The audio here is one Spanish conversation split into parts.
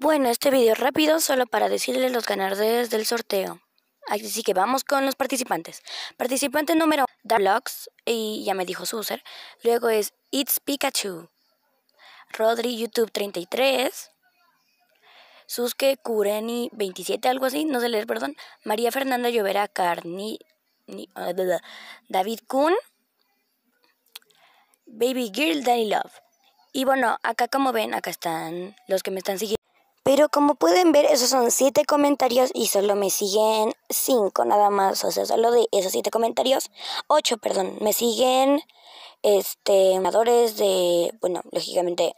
Bueno, este video rápido solo para decirles los ganadores del sorteo. Así que vamos con los participantes. Participante número Darlox, y ya me dijo su Luego es It's Pikachu. Rodri YouTube 33. Suske Kureni 27, algo así, no sé leer, perdón. María Fernanda Llovera Carni. Ah, David Kuhn. Baby Girl Dani Love. Y bueno, acá como ven, acá están los que me están siguiendo. Pero como pueden ver, esos son 7 comentarios y solo me siguen 5 nada más. O sea, solo de esos 7 comentarios, 8, perdón, me siguen este ganadores de, bueno, lógicamente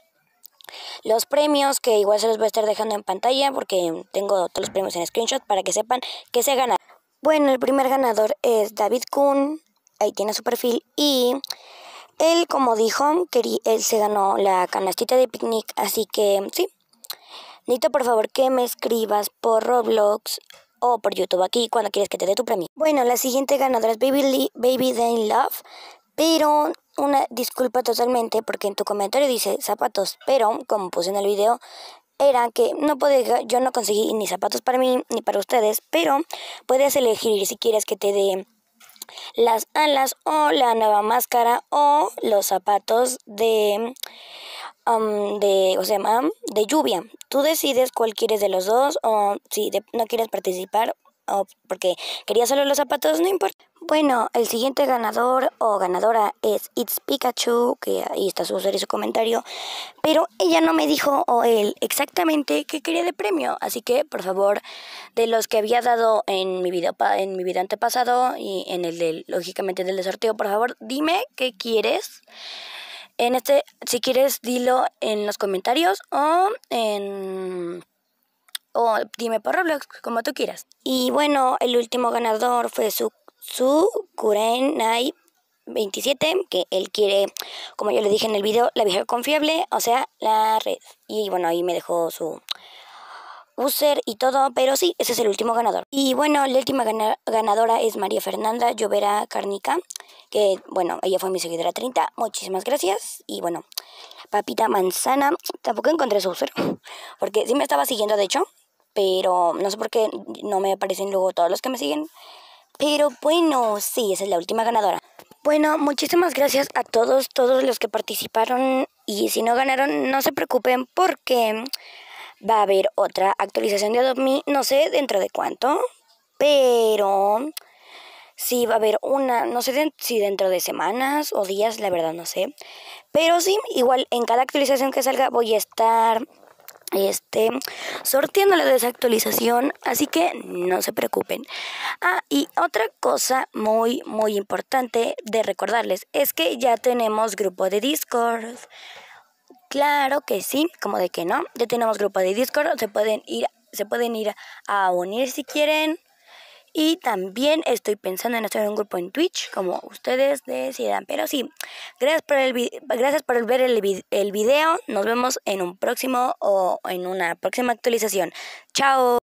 los premios que igual se los voy a estar dejando en pantalla porque tengo todos los premios en screenshot para que sepan que se gana. Bueno, el primer ganador es David Kuhn, ahí tiene su perfil y él como dijo, él se ganó la canastita de picnic, así que sí, Necesito por favor que me escribas por Roblox o por YouTube aquí cuando quieres que te dé tu premio. Bueno, la siguiente ganadora es Baby, Baby Dane Love, pero una disculpa totalmente porque en tu comentario dice zapatos, pero como puse en el video era que no podía, yo no conseguí ni zapatos para mí ni para ustedes, pero puedes elegir si quieres que te dé las alas o la nueva máscara o los zapatos de um, de, o sea, de lluvia. Tú decides cuál quieres de los dos o si no quieres participar o porque quería solo los zapatos, no importa. Bueno, el siguiente ganador o ganadora es It's Pikachu, que ahí está su usuario y su comentario, pero ella no me dijo o él exactamente qué quería de premio, así que por favor, de los que había dado en mi video en mi video antepasado y en el lógicamente del sorteo, por favor, dime qué quieres. En este, si quieres, dilo en los comentarios o en dime por Roblox, como tú quieras. Y bueno, el último ganador fue su, su Kurenai 27, que él quiere, como yo le dije en el video, la vieja confiable, o sea, la red. Y bueno, ahí me dejó su user y todo, pero sí, ese es el último ganador. Y bueno, la última ganadora es María Fernanda Llovera Carnica, que bueno, ella fue mi seguidora 30, muchísimas gracias. Y bueno, Papita Manzana, tampoco encontré su user, porque sí me estaba siguiendo de hecho, pero no sé por qué no me aparecen luego todos los que me siguen. Pero bueno, sí, esa es la última ganadora. Bueno, muchísimas gracias a todos, todos los que participaron y si no ganaron, no se preocupen porque va a haber otra actualización de Adobe no sé dentro de cuánto, pero sí va a haber una, no sé si dentro de semanas o días, la verdad no sé. Pero sí, igual en cada actualización que salga voy a estar este, sorteando la desactualización, así que no se preocupen. Ah, y otra cosa muy, muy importante de recordarles es que ya tenemos grupo de Discord. Claro que sí, como de que no, ya tenemos grupo de Discord, se pueden ir, se pueden ir a unir si quieren. Y también estoy pensando en hacer un grupo en Twitch, como ustedes decidan. Pero sí, gracias por, el gracias por ver el, el video. Nos vemos en un próximo o en una próxima actualización. Chao.